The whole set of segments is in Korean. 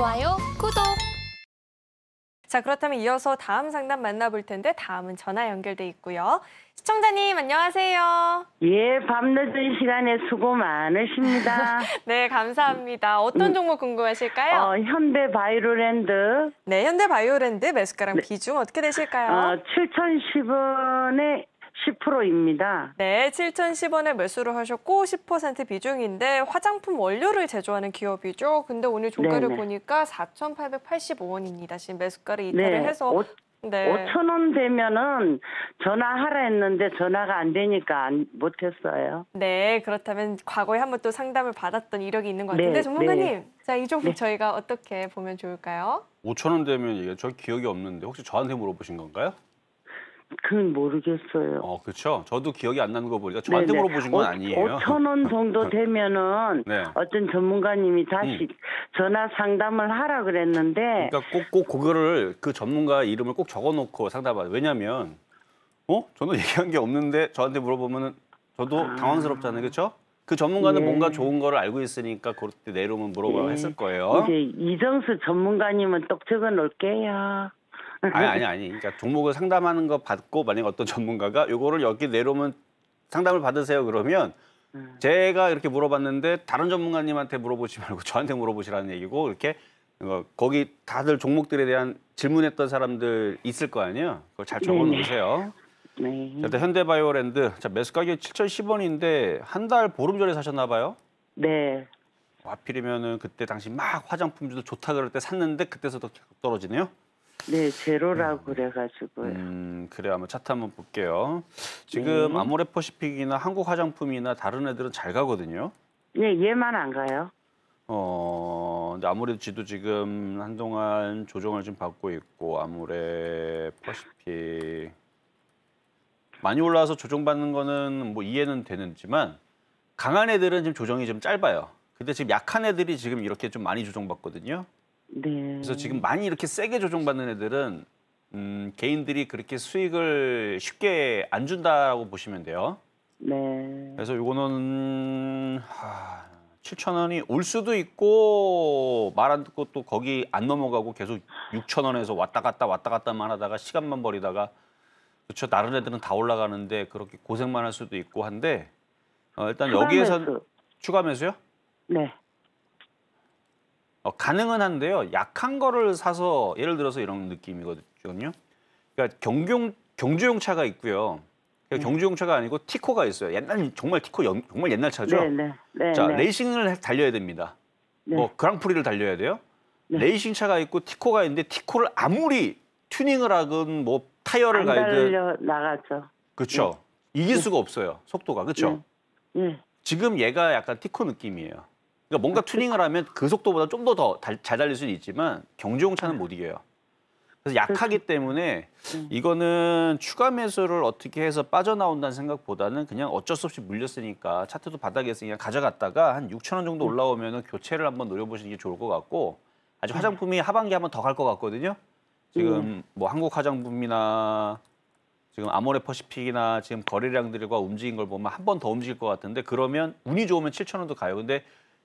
좋아요, 구독! 자, 그렇다면 이어서 다음 상담 만나볼 텐데 다음은 전화 연결돼 있고요. 시청자님 안녕하세요. 예, 밤늦은 시간에 수고 많으십니다. 네, 감사합니다. 어떤 음. 종목 궁금하실까요? 어, 현대 바이오랜드. 네, 현대 바이오랜드 매수가랑 네. 비중 어떻게 되실까요? 어, 7,010원에 10%입니다. 네, 7,010원에 매수를 하셨고 10% 비중인데 화장품 원료를 제조하는 기업이죠. 근데 오늘 종가를 네네. 보니까 4,885원입니다. 지금 매수가를 네, 이탈을 네. 해서 네. 5천 원 되면은 전화하라 했는데 전화가 안 되니까 안, 못했어요. 네, 그렇다면 과거에 한번 또 상담을 받았던 이력이 있는 것 네, 같은데 네, 전문가님, 네. 자, 이 종목 네. 저희가 어떻게 보면 좋을까요? 5천 원 되면 이게 저 기억이 없는데 혹시 저한테 물어보신 건가요? 그건 모르겠어요. 어, 그렇죠. 저도 기억이 안 나는 거 보니까 저한테 네네. 물어보신 건 아니에요. 5천 원 정도 되면은 네. 어떤 전문가님이 다시 음. 전화 상담을 하라 그랬는데 그러니까 꼭 꼭 그거를 그 전문가 이름을 꼭 적어놓고 상담하세요. 왜냐면 어? 저는 얘기한 게 없는데 저한테 물어보면은 저도 아. 당황스럽잖아요, 그렇죠? 그 전문가는 예. 뭔가 좋은 거를 알고 있으니까 그때 내려오면 물어봐 예. 했을 거예요. 이제 이정수 전문가님은 똑 적어 놓을게요. 아니 아니 아니. 그러니까 종목을 상담하는 거 받고 만약에 어떤 전문가가 요거를 여기 내려오면 상담을 받으세요 그러면 음. 제가 이렇게 물어봤는데 다른 전문가님한테 물어보지 말고 저한테 물어보시라는 얘기고 이렇게 어, 거기 다들 종목들에 대한 질문했던 사람들 있을 거 아니에요. 그걸 잘 적어 네. 놓으세요. 네. 자, 일 현대바이오랜드 자 매수 가격 7,010원인데 한 달 보름 전에 사셨나 봐요. 네. 하필이면은 그때 당시 막 화장품주도 좋다 그럴 때 샀는데 그때서도 떨어지네요. 네, 제로라고 음. 그래가지고요. 음, 그래 한번 차트 한번 볼게요. 지금 네. 아모레퍼시픽이나 한국 화장품이나 다른 애들은 잘 가거든요. 네, 얘만 안 가요. 어, 근데 아무래도 지도 지금 한동안 조정을 좀 받고 있고 아모레퍼시픽 많이 올라와서 조정받는 거는 뭐 이해는 되는지만 강한 애들은 지금 조정이 좀 짧아요. 근데 지금 약한 애들이 지금 이렇게 좀 많이 조정받거든요. 네. 그래서 지금 많이 이렇게 세게 조정받는 애들은 음, 개인들이 그렇게 수익을 쉽게 안 준다고 보시면 돼요. 네. 그래서 요거는 하, 7천 원이 올 수도 있고 말 안 듣고 또 거기 안 넘어가고 계속 6천 원에서 왔다 갔다 왔다 갔다만 하다가 시간만 버리다가 그렇죠. 다른 애들은 다 올라가는데 그렇게 고생만 할 수도 있고 한데 어, 일단 여기에서 추가 매수요? 네. 어, 가능은 한데요. 약한 거를 사서 예를 들어서 이런 느낌이거든요. 그러니까 경경 경주용 차가 있고요. 그러니까 음. 경주용 차가 아니고 티코가 있어요. 옛날 정말 티코 연, 정말 옛날 차죠. 네, 네, 네, 자 네. 레이싱을 달려야 됩니다. 네. 뭐 그랑프리를 달려야 돼요. 레이싱 차가 있고 티코가 있는데 티코를 아무리 튜닝을 하건 뭐 타이어를 가이든 나가죠. 그렇죠. 이길 수가 없어요. 속도가 그렇죠. 지금 얘가 약간 티코 느낌이에요. 그러니까 뭔가 튜닝을 하면 그 속도보다 좀 더 더잘 달릴 수는 있지만 경주용 차는 못 이겨요. 그래서 약하기 그렇죠. 때문에 음. 이거는 추가 매수를 어떻게 해서 빠져나온다는 생각보다는 그냥 어쩔 수 없이 물렸으니까 차트도 바닥에서 그냥 가져갔다가 한 6천 원 정도 음. 올라오면 교체를 한번 노려보시는 게 좋을 것 같고 아직 음. 화장품이 하반기 한번 더 갈 것 같거든요. 지금 뭐 한국 화장품이나 지금 아모레 퍼시픽이나 지금 거래량들과 움직인 걸 보면 한 번 더 움직일 것 같은데 그러면 운이 좋으면 7천 원도 가요. 근데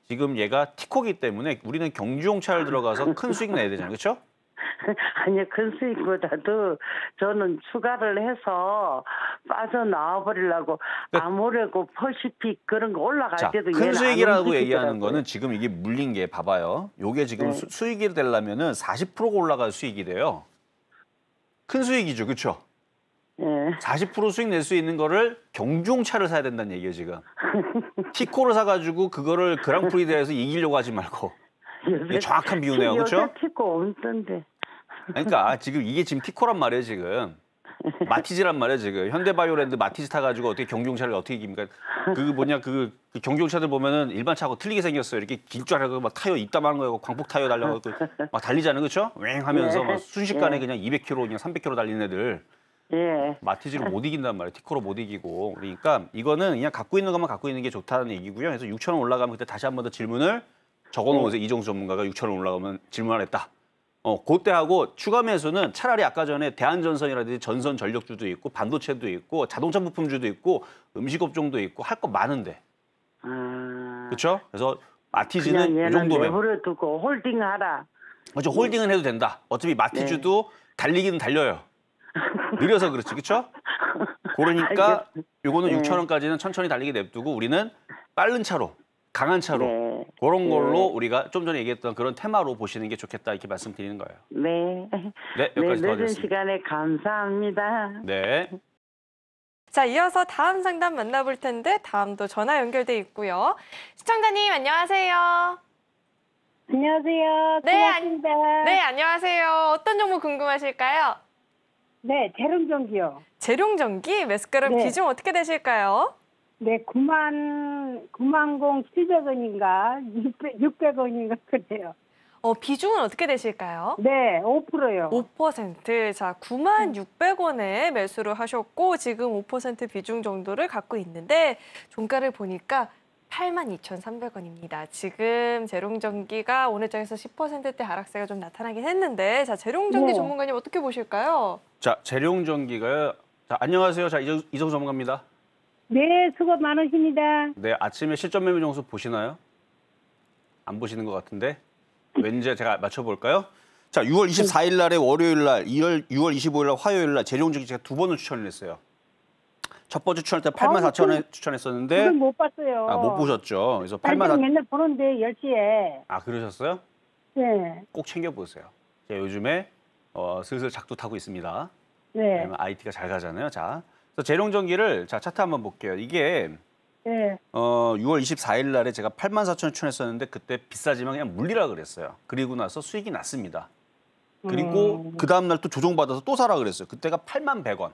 지금 얘가 티코기 때문에 우리는 경주용차를 들어가서 큰 수익 내야 되잖아요. 그렇죠? 아니큰 수익보다도 저는 추가를 해서 빠져나와버리려고 그러니까, 아무래도 퍼시픽 그런 거 올라갈 자, 때도 큰 수익이라고 얘기하는 거는 지금 이게 물린 게 봐봐요. 요게 지금 네. 수, 익이 되려면 은 40%가 올라갈 수익이 돼요. 큰 수익이죠, 그렇죠? 예. 40% 수익 낼 수 있는 거를 경중차를 사야 된다는 얘기예요, 지금. 티코를 사가지고 그거를 그랑프리 대회에서 이기려고 하지 말고. 이게 정확한 비유네요, 그렇죠? 티코 없던데. 그러니까 지금 이게 지금 티코란 말이에요, 지금. 마티즈란 말이에요, 지금. 현대바이오랜드 마티즈 타가지고 어떻게 경중차를 어떻게 이깁니까? 그 뭐냐, 그, 그 경중차들 보면은 일반 차하고 틀리게 생겼어요. 이렇게 길줄알고 막타요있다만 거고 광폭 타요어 달려가고 그 막 달리잖아요, 그렇죠? 웽 하면서 막 순식간에 예. 그냥 200km, 그냥 300km 달리는 애들. 예. 마티즈를 못 이긴단 말이에요. 티코로 못 이기고. 그러니까 이거는 그냥 갖고 있는 것만 갖고 있는 게 좋다는 얘기고요. 그래서 6천 원 올라가면 그때 다시 한 번 더 질문을 적어놓으세요. 네. 어. 이종수 전문가가 6천 원 올라가면 질문을했다 어, 그때 하고 추가 매수는 차라리 아까 전에 대한전선이라든지 전선 전력주도 있고 반도체도 있고 자동차 부품주도 있고 음식업종도 있고 할 거 많은데. 아... 그렇죠? 그래서 마티즈는 이 정도면 내부를 두고 홀딩하라. 그렇죠. 홀딩은 해도 된다. 어차피 마티즈도 네. 달리기는 달려요. 느려서 그렇지, 그렇죠? 그러니까 요거는 네. 6천 원까지는 천천히 달리게 냅두고 우리는 빠른 차로, 강한 차로 네. 그런 네. 걸로 네. 우리가 좀 전에 얘기했던 그런 테마로 보시는 게 좋겠다 이렇게 말씀드리는 거예요. 네. 네, 여기까지 네, 늦은 시간에 감사합니다. 네. 자, 이어서 다음 상담 만나볼 텐데 다음도 전화 연결돼 있고요. 시청자님 안녕하세요. 안녕하세요. 네, 안, 네, 안녕하세요. 어떤 정보 궁금하실까요? 네, 재롱전기요. 재롱전기 매스카름 네. 비중 어떻게 되실까요? 네, 9만 9만 0 700원인가 600, 원인가 그래요. 어, 비중은 어떻게 되실까요? 네, 5%요. 5%. 자, 9만 600원에 매수를 하셨고 지금 5% 비중 정도를 갖고 있는데 종가를 보니까 82,300원입니다. 지금 재롱전기가 오늘장에서 10%대 하락세가 좀 나타나긴 했는데 자 재롱전기 뭐. 전문가님 어떻게 보실까요? 자재롱전기가요자 안녕하세요. 자 이정, 이정 전문가입니다. 네, 수고 많으십니다. 네, 아침에 실전 매매 정수 보시나요? 안 보시는 것 같은데 왠지 제가 맞춰볼까요? 자, 6월 24일 날에 월요일 날, 2월 6월 25일 날 화요일 날재롱전기 제가 두 번을 추천을 했어요. 첫 번째 추천할 때 8만 4천 원에 추천했었는데 못 봤어요. 아, 못 보셨죠. 그래서 8만 4천 맨날 보는데 10시에. 아, 그러셨어요? 네. 꼭 챙겨 보세요. 제가 요즘에 어, 슬슬 작두 타고 있습니다. 네. 왜냐 IT가 잘 가잖아요. 자. 그래서 재롱 전기를 자, 차트 한번 볼게요. 이게 네. 어, 6월 24일 날에 제가 8만 4천 원 추천했었는데 그때 비싸지만 그냥 물리라 그랬어요. 그리고 나서 수익이 났습니다. 그리고 음. 그 다음 날 또 조정받아서 또 사라 그랬어요. 그때가 8만 100원.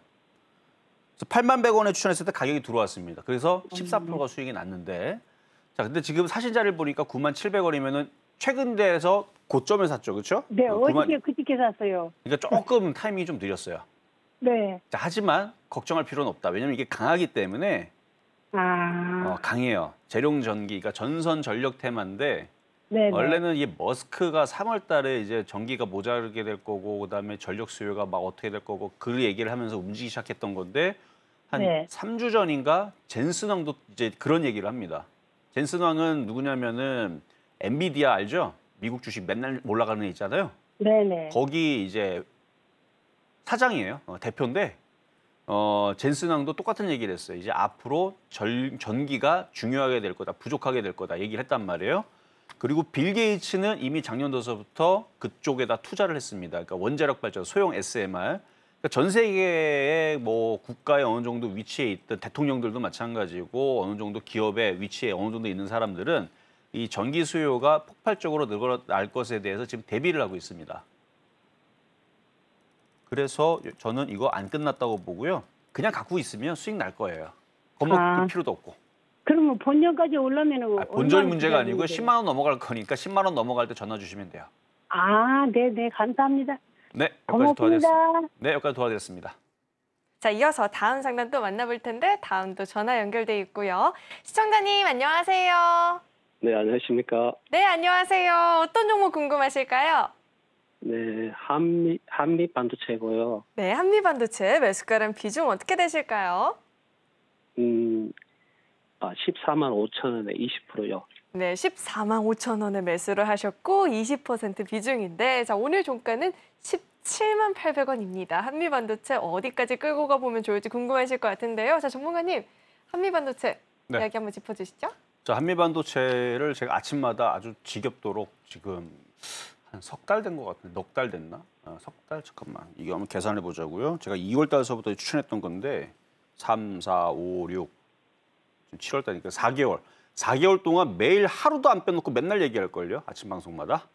8만 100원에 추천했을 때 가격이 들어왔습니다. 그래서 14%가 음. 수익이 났는데 자 근데 지금 사신 자를 보니까 9만 700원이면은 최근 대에서 고점에 샀죠, 그렇죠? 네, 그 어저께 그저게 샀어요. 그러니까 조금 타이밍이 좀 느렸어요. 네. 자, 하지만 걱정할 필요는 없다. 왜냐면 이게 강하기 때문에 아... 어, 강해요. 재룡 전기가 그러니까 전선 전력 테마인데 네네. 네. 원래는 이 머스크가 3월 달에 이제 전기가 모자르게 될 거고 그다음에 전력 수요가 막 어떻게 될 거고 그 얘기를 하면서 움직이기 시작했던 건데 한 네. 3주 전인가 젠슨 왕도 이제 그런 얘기를 합니다. 젠슨 왕은 누구냐면은 엔비디아 알죠? 미국 주식 맨날 올라가는 애 있잖아요. 네네. 거기 이제 사장이에요. 어, 대표인데 어, 젠슨 왕도 똑같은 얘기를 했어요. 이제 앞으로 전, 전기가 중요하게 될 거다, 부족하게 될 거다 얘기를 했단 말이에요. 그리고 빌 게이츠는 이미 작년도서부터 그쪽에다 투자를 했습니다. 그러니까 원자력 발전 소형 SMR 그러니까 전 세계의 뭐 국가의 어느 정도 위치에 있던 대통령들도 마찬가지고 어느 정도 기업의 위치에 어느 정도 있는 사람들은 이 전기 수요가 폭발적으로 늘어날 것에 대해서 지금 대비를 하고 있습니다. 그래서 저는 이거 안 끝났다고 보고요. 그냥 갖고 있으면 수익 날 거예요. 겁먹을 아, 필요도 없고. 그러면 뭐 본전까지 올라면 아, 본전 문제가 아니고 10만 원 넘어갈 거니까 10만 원 넘어갈 때 전화 주시면 돼요. 아, 네, 네, 감사합니다. 네, 여기까지 도와드렸습니다. 네, 여기까지 도와드렸습니다. 자, 이어서 다음 상담 또 만나볼 텐데 다음도 전화 연결돼 있고요. 시청자님 안녕하세요. 네, 안녕하십니까? 네, 안녕하세요. 어떤 종목 궁금하실까요? 네, 한미 한미 반도체고요. 네, 한미 반도체 매수가랑 비중 어떻게 되실까요? 음, 아, 14만 5천 원에 20%요. 네, 14만 5천 원에 매수를 하셨고 20% 비중인데 자 오늘 종가는 17만 800원입니다. 한미반도체 어디까지 끌고 가보면 좋을지 궁금하실 것 같은데요. 자 전문가님, 한미반도체 네. 이야기 한번 짚어주시죠. 자 한미반도체를 제가 아침마다 아주 지겹도록 지금 한 석 달 된 것 같은데 넉 달 됐나? 아, 석달 잠깐만 이거 한번 계산해 보자고요. 제가 2월 달서부터 추천했던 건데 3, 4, 5, 6, 7월 달이니까 4개월. 4개월 동안 매일 하루도 안 빼놓고 맨날 얘기할걸요. 아침 방송마다.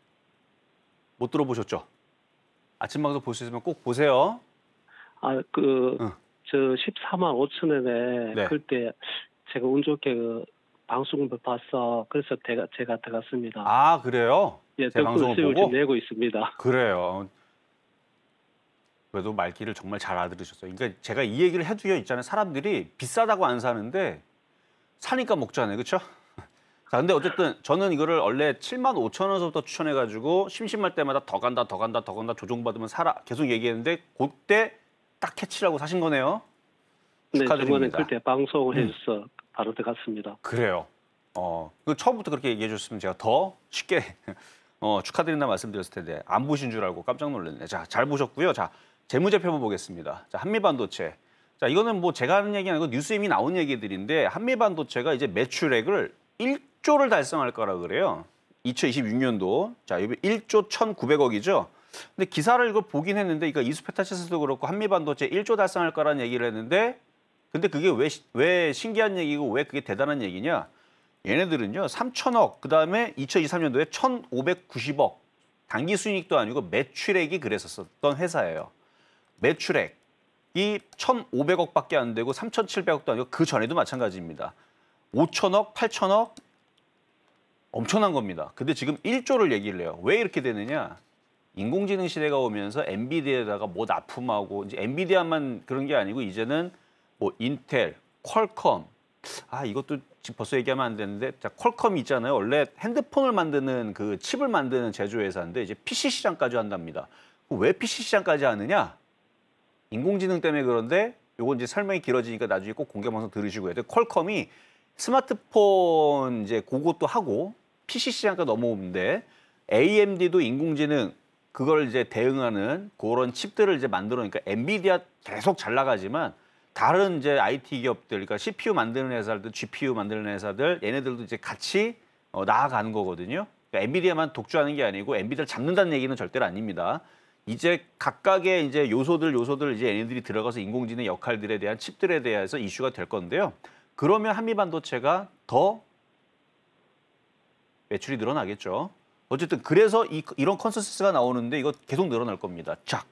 못 들어보셨죠? 아침 방송 볼수 있으면 꼭 보세요. 아, 그, 응. 저 14만 5천 원에 네. 그때 제가 운 좋게 그 방송을 봤어. 그래서 제가, 제가 들어갔습니다. 아, 그래요? 예, 제 방송을 보고? 내고 있습니다. 그래요. 그래도 말귀를 정말 잘 알아들으셨어요. 그러니까 제가 이 얘기를 해두려 있잖아요. 사람들이 비싸다고 안 사는데 사니까 먹잖아요. 그렇죠? 자, 근데 어쨌든 저는 이거를 원래 7만 5천 원서부터 추천해가지고 심심할 때마다 더 간다, 더 간다, 더 간다 조정받으면 살아 계속 얘기했는데 그때 딱 캐치라고 사신 거네요. 네, 축하드립니다. 네, 저 그때 방송을 음. 해서 바로 들어갔습니다. 그래요. 어, 그 처음부터 그렇게 얘기해 줬으면 제가 더 쉽게 어, 축하드린다 말씀드렸을 텐데 안 보신 줄 알고 깜짝 놀랐네. 자, 잘 보셨고요. 자, 재무제표 보겠습니다. 자, 한미반도체 자, 이거는 뭐 제가 하는 얘기 아니고 뉴스에 이미 나온 얘기들인데 한미 반도체가 이제 매출액을 1조를 달성할 거라 그래요. 2026년도. 자, 이게 1조 1,900억이죠. 근데 기사를 이거 보긴 했는데 이거 그러니까 이스페타시스도 그렇고 한미 반도체 1조 달성할 거라는 얘기를 했는데 근데 그게 왜, 왜 신기한 얘기고 왜 그게 대단한 얘기냐? 얘네들은요. 3천억, 그다음에 2023년도에 1,590억. 단기 수익도 아니고 매출액이 그랬었던 회사예요. 매출액. 이 1,500억밖에 안 되고 3,700억도 아니고 그 전에도 마찬가지입니다. 5천억, 8천억 엄청난 겁니다. 근데 지금 1조를 얘기를 해요. 왜 이렇게 되느냐? 인공지능 시대가 오면서 엔비디아에다가 뭐 납품하고 이제 엔비디아만 그런 게 아니고 이제는 뭐 인텔, 퀄컴 아 이것도 지금 벌써 얘기하면 안 되는데 자 퀄컴 있잖아요. 원래 핸드폰을 만드는 그 칩을 만드는 제조회사인데 이제 PC 시장까지 한답니다. 왜 PC 시장까지 하느냐? 인공지능 때문에 그런데 요건 이제 설명이 길어지니까 나중에 꼭 공개 방송 들으시고요. 퀄컴이 스마트폰 이제 그것도 하고 PC 시장까 넘어오는데 AMD도 인공지능 그걸 이제 대응하는 그런 칩들을 이제 만들어니까 엔비디아 계속 잘 나가지만 다른 이제 IT 기업들 그러니까 CPU 만드는 회사들, GPU 만드는 회사들 얘네들도 이제 같이 어, 나아가는 거거든요. 그러니까 엔비디아만 독주하는 게 아니고 엔비디아를 잡는다는 얘기는 절대로 아닙니다. 이제 각각의 이제 요소들 요소들 이제 얘네들이 들어가서 인공지능 역할들에 대한 칩들에 대해서 이슈가 될 건데요. 그러면 한미 반도체가 더 매출이 늘어나겠죠. 어쨌든 그래서 이, 런 컨센서스가 나오는데 이거 계속 늘어날 겁니다. 쫙.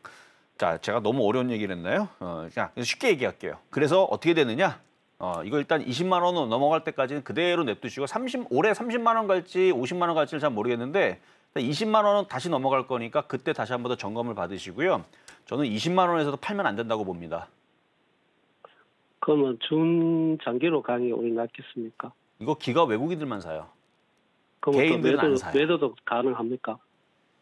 자, 제가 너무 어려운 얘기를 했나요? 어, 쉽게 얘기할게요. 그래서 어떻게 되느냐? 어, 이거 일단 20만 원 넘어갈 때까지는 그대로 냅두시고 30, 올해 30만 원 갈지 50만 원 갈지는 잘 모르겠는데 20만 원은 다시 넘어갈 거니까 그때 다시 한번더 점검을 받으시고요. 저는 20만 원에서도 팔면 안 된다고 봅니다. 그러면 준장기로 가격이 올낫겠습니까 이거 기가 외국인들만 사요. 개인들은 매도, 안 사요. 매도도 가능합니까?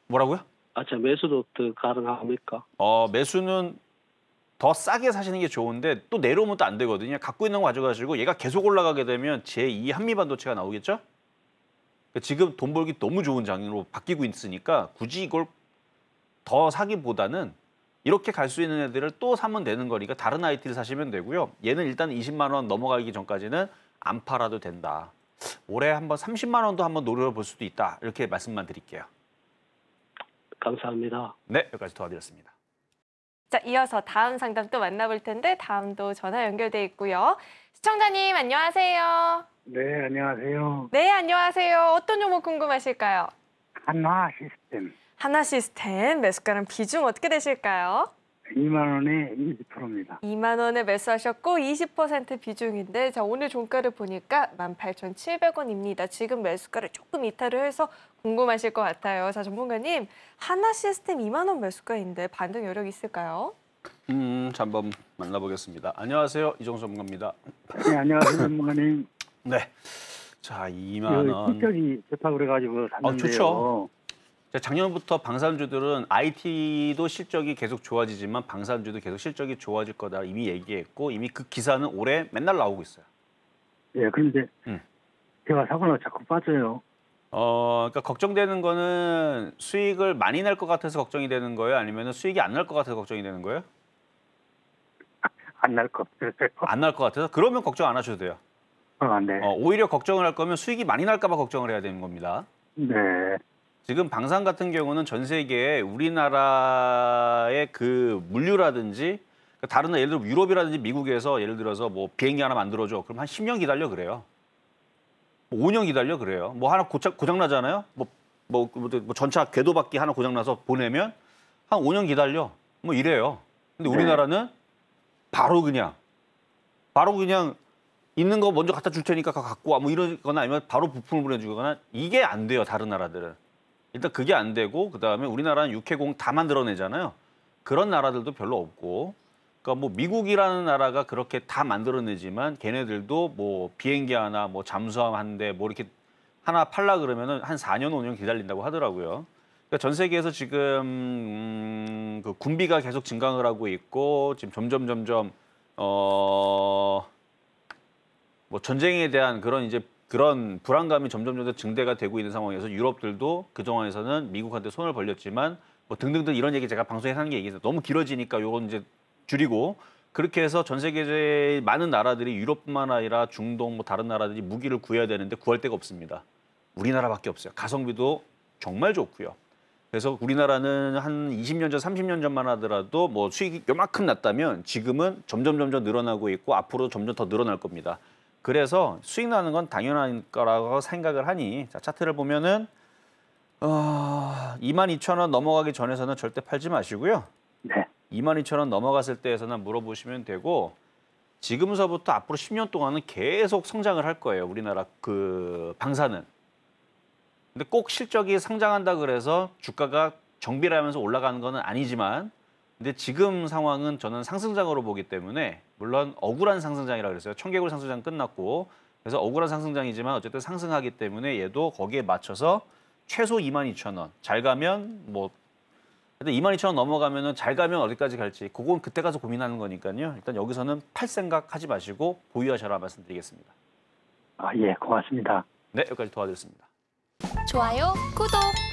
뭐라고요? 아, 매수도 가능합니까? 어, 매수는 더 싸게 사시는 게 좋은데 또 내려오면 또 안 되거든요. 갖고 있는 거 가져가시고 얘가 계속 올라가게 되면 제2 한미반도체가 나오겠죠? 그러니까 지금 돈 벌기 너무 좋은 장인으로 바뀌고 있으니까 굳이 이걸 더 사기보다는 이렇게 갈 수 있는 애들을 또 사면 되는 거니까 다른 IT를 사시면 되고요. 얘는 일단 20만 원 넘어가기 전까지는 안 팔아도 된다. 올해 한번 30만 원도 한번 노려볼 수도 있다. 이렇게 말씀만 드릴게요. 감사합니다. 네, 여기까지 도와드렸습니다. 자, 이어서 다음 상담 또 만나볼 텐데 다음도 전화 연결돼 있고요. 시청자님 안녕하세요. 네, 안녕하세요. 네, 안녕하세요. 어떤 종목 궁금하실까요? 한화 시스템. 하나 시스템 매수가는 비중 어떻게 되실까요? 2만 원에 20%입니다. 2만 원에 매수하셨고 20% 비중인데 자 오늘 종가를 보니까 18,700원입니다. 지금 매수가를 조금 이탈을 해서 궁금하실 것 같아요. 자 전문가님 하나 시스템 2만 원 매수가인데 반등 여력 있을까요? 음, 한번 만나보겠습니다. 안녕하세요, 이종수 전문가입니다. 네, 안녕하세요, 전문가님. 네. 자, 2만 그 원. 특별히 좋다 그래가지고 아, 샀는데요. 아, 좋죠. 자, 작년부터 방산주들은 IT도 실적이 계속 좋아지지만 방산주도 계속 실적이 좋아질 거다 이미 얘기했고 이미 그 기사는 올해 맨날 나오고 있어요. 예, 그런데 음. 제가 사고 나서 자꾸 빠져요. 어, 그러니까 걱정되는 거는 수익을 많이 낼 것 같아서 걱정이 되는 거예요? 아니면 수익이 안 날 것 같아서 걱정이 되는 거예요? 안 날 것 같아요. 안날 것 같아서? 그러면 걱정 안 하셔도 돼요. 아, 네. 어, 오히려 걱정을 할 거면 수익이 많이 날까봐 걱정을 해야 되는 겁니다. 네. 지금 방산 같은 경우는 전 세계에 우리나라의 그 물류라든지 그 다른 예를 들어 유럽이라든지 미국에서 예를 들어서 뭐 비행기 하나 만들어줘 그럼 한 10년 기다려 그래요. 뭐 5년 기다려 그래요. 뭐 하나 고장, 고장 나잖아요. 뭐, 뭐, 뭐, 뭐 전차 궤도바퀴 하나 고장 나서 보내면 한 5년 기다려. 뭐 이래요. 근데 네. 우리나라는 네. 바로 그냥 바로 그냥 있는 거 먼저 갖다 줄 테니까 갖고 와 뭐 이러거나 아니면 바로 부품을 보내주거나 이게 안 돼요 다른 나라들은 일단 그게 안 되고 그다음에 우리나라는 육해공 다 만들어내잖아요 그런 나라들도 별로 없고 그러니까 뭐 미국이라는 나라가 그렇게 다 만들어내지만 걔네들도 뭐 비행기 하나 뭐 잠수함 한 대 뭐 이렇게 하나 팔라 그러면은 한 4년 5년 기다린다고 하더라고요. 그러니까 전 세계에서 지금 음, 그 군비가 계속 증강을 하고 있고 지금 점점 점점 어뭐 전쟁에 대한 그런 이제 그런 불안감이 점점 점점 증대가 되고 있는 상황에서 유럽들도 그 정황에서는 미국한테 손을 벌렸지만 뭐 등등등 이런 얘기 제가 방송에 하는 게 얘기해서 너무 길어지니까 요건 이제 줄이고 그렇게 해서 전 세계의 많은 나라들이 유럽뿐만 아니라 중동 뭐 다른 나라들이 무기를 구해야 되는데 구할 데가 없습니다. 우리나라밖에 없어요. 가성비도 정말 좋고요. 그래서 우리나라는 한 20년 전, 30년 전만 하더라도 뭐 수익이 요만큼 났다면 지금은 점점 점점 늘어나고 있고 앞으로 점점 더 늘어날 겁니다. 그래서 수익 나는 건 당연한 거라고 생각을 하니 자, 차트를 보면은 어, 22,000원 넘어가기 전에서는 절대 팔지 마시고요. 네. 22,000원 넘어갔을 때에서는 물어보시면 되고 지금서부터 앞으로 10년 동안은 계속 성장을 할 거예요. 우리나라 그 방사는. 근데 꼭 실적이 성장한다 그래서 주가가 정비를 하면서 올라가는 거는 아니지만 근데 지금 상황은 저는 상승장으로 보기 때문에 물론 억울한 상승장이라 그랬어요. 청개구리 상승장 끝났고 그래서 억울한 상승장이지만 어쨌든 상승하기 때문에 얘도 거기에 맞춰서 최소 22,000원. 잘 가면 뭐 일단 22,000원 넘어가면은 잘 가면 어디까지 갈지 그건 그때 가서 고민하는 거니까요. 일단 여기서는 팔 생각 하지 마시고 보유하셔라 말씀드리겠습니다. 아, 예. 고맙습니다. 네, 여기까지 도와드렸습니다. 좋아요, 구독.